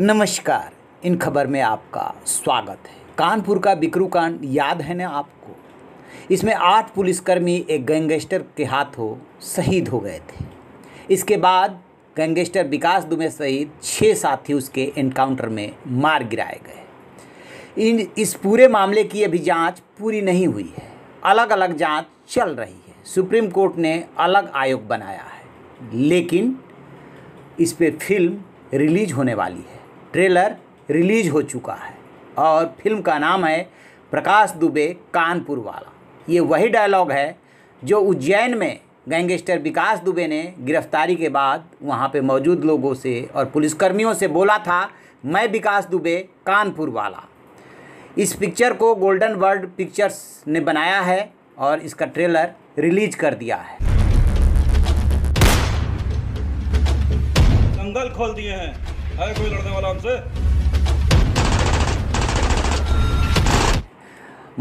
नमस्कार इन खबर में आपका स्वागत है कानपुर का बिक्रू कांड याद है ना आपको इसमें आठ पुलिसकर्मी एक गैंगस्टर के हाथों शहीद हो गए थे इसके बाद गैंगस्टर विकास दुबे सहित छः साथी उसके एनकाउंटर में मार गिराए गए इन इस पूरे मामले की अभी जांच पूरी नहीं हुई है अलग अलग जांच चल रही है सुप्रीम कोर्ट ने अलग आयोग बनाया है लेकिन इस पर फिल्म रिलीज होने वाली है ट्रेलर रिलीज हो चुका है और फिल्म का नाम है प्रकाश दुबे कानपुर वाला ये वही डायलॉग है जो उज्जैन में गैंगस्टर विकास दुबे ने गिरफ्तारी के बाद वहाँ पे मौजूद लोगों से और पुलिसकर्मियों से बोला था मैं विकास दुबे कानपुर वाला इस पिक्चर को गोल्डन वर्ल्ड पिक्चर्स ने बनाया है और इसका ट्रेलर रिलीज कर दिया है दंगल खोल दिए हैं है कोई लड़ने वाला हमसे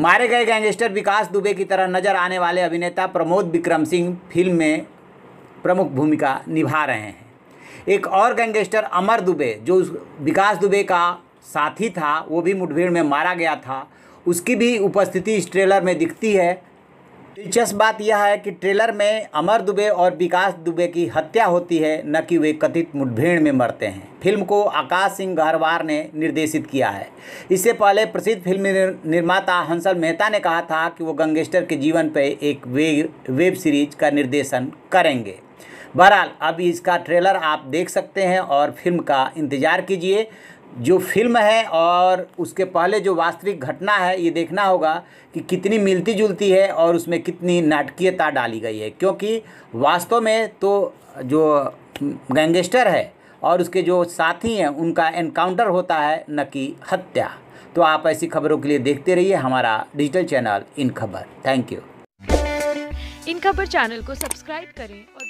मारे गए गैंगस्टर विकास दुबे की तरह नजर आने वाले अभिनेता प्रमोद विक्रम सिंह फिल्म में प्रमुख भूमिका निभा रहे हैं एक और गैंगस्टर अमर दुबे जो विकास दुबे का साथी था वो भी मुठभेड़ में मारा गया था उसकी भी उपस्थिति इस ट्रेलर में दिखती है दिलचस्प बात यह है कि ट्रेलर में अमर दुबे और विकास दुबे की हत्या होती है न कि वे कथित मुठभेड़ में मरते हैं फिल्म को आकाश सिंह गहरवार ने निर्देशित किया है इससे पहले प्रसिद्ध फिल्म निर्माता हंसल मेहता ने कहा था कि वो गंगेस्टर के जीवन पर एक वे वेब सीरीज का निर्देशन करेंगे बहरहाल अब इसका ट्रेलर आप देख सकते हैं और फिल्म का इंतज़ार कीजिए जो फिल्म है और उसके पहले जो वास्तविक घटना है ये देखना होगा कि कितनी मिलती जुलती है और उसमें कितनी नाटकीयता डाली गई है क्योंकि वास्तव में तो जो गैंगस्टर है और उसके जो साथी हैं उनका एनकाउंटर होता है न कि हत्या तो आप ऐसी खबरों के लिए देखते रहिए हमारा डिजिटल चैनल इन खबर थैंक यू इन खबर चैनल को सब्सक्राइब करें और